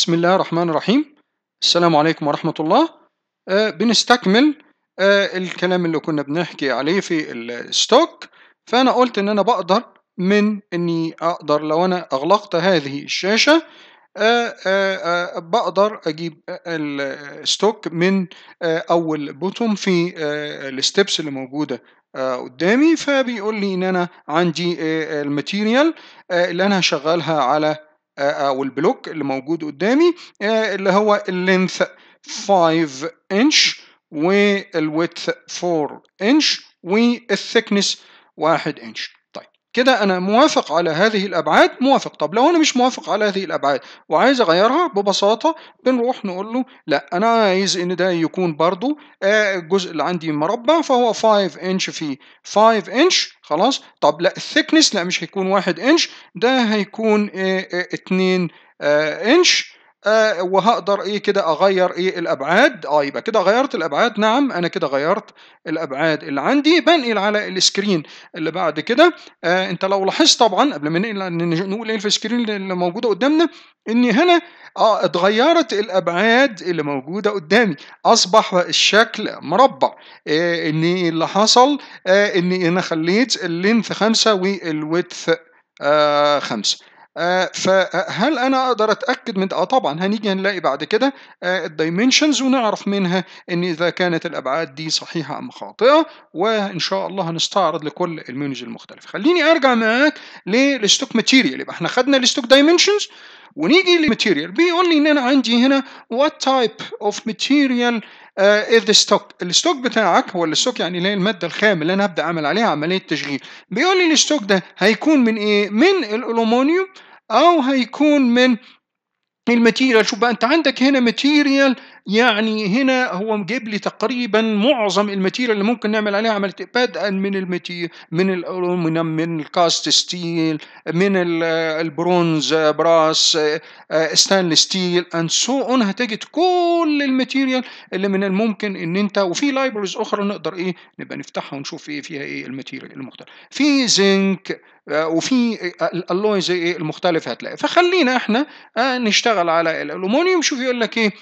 بسم الله الرحمن الرحيم السلام عليكم ورحمة الله بنستكمل uh, الكلام اللي كنا بنحكي عليه في الستوك فأنا قلت إن أنا بقدر من إني أقدر لو أنا أغلقت هذه الشاشة uh, uh, بقدر اجيب الستوك من اول بوتوم في الستبس اللي موجوده قدامي فبيقول لي ان انا عندي الماتيريال اللي انا هشغلها على او آه، آه، البلوك اللي موجود قدامي آه، اللي هو اللينث 5 انش والويدث 4 انش والثيكنس 1 انش كده انا موافق على هذه الابعاد موافق طب لو انا مش موافق على هذه الابعاد وعايز اغيرها ببساطه بنروح نقول له لا انا عايز ان ده يكون برضو الجزء آه، اللي عندي مربع فهو 5 انش في 5 انش خلاص طب لا الثيكنس لا مش هيكون 1 انش ده هيكون 2 آه، انش آه، آه وهقدر ايه كده اغير ايه الابعاد اه يبقى كده غيرت الابعاد نعم انا كده غيرت الابعاد اللي عندي بنقل على السكرين اللي بعد كده آه انت لو لاحظت طبعا قبل ما ننقل نقول ايه في السكرين اللي موجوده قدامنا ان هنا اه اتغيرت الابعاد اللي موجوده قدامي اصبح الشكل مربع آه ان اللي حصل آه ان انا خليت اللينث خمسة والويدث آه خمسة آه، فهل انا اقدر اتاكد من اه طبعا هنيجي هنلاقي بعد كده آه، الدايمنشنز ونعرف منها ان اذا كانت الابعاد دي صحيحه ام خاطئه وان شاء الله هنستعرض لكل الميونز المختلفه خليني ارجع معاك للستوك ماتيريال يبقى احنا خدنا الستوك دايمنشنز ونيجي للماتيريال بيقول لي ان انا عندي هنا وات تايب اوف ماتيريال از ذا ستوك الستوك بتاعك هو الستوك يعني اللي هي الماده الخام اللي انا هبدا اعمل عليها عمليه تشغيل بيقول لي الستوك ده هيكون من ايه من الالومنيوم او هيكون من الماتيريال شوف بقى انت عندك هنا ماتيريال يعني هنا هو مجيب لي تقريبا معظم الماتيريال اللي ممكن نعمل عليها عمل بدءا من الماتيريال من الالومنيوم من الكاست ستيل من البرونز براس آه، ستانلي ستيل اند سو اون هتجد كل الماتيريال اللي من الممكن ان انت وفي لايبرز اخرى نقدر ايه نبقى نفتحها ونشوف ايه فيها ايه الماتيريال المختلفه في زنك آه، وفي الالوي زي ايه المختلف هتلاقي فخلينا احنا آه، نشتغل على الالومنيوم شوف يقول لك ايه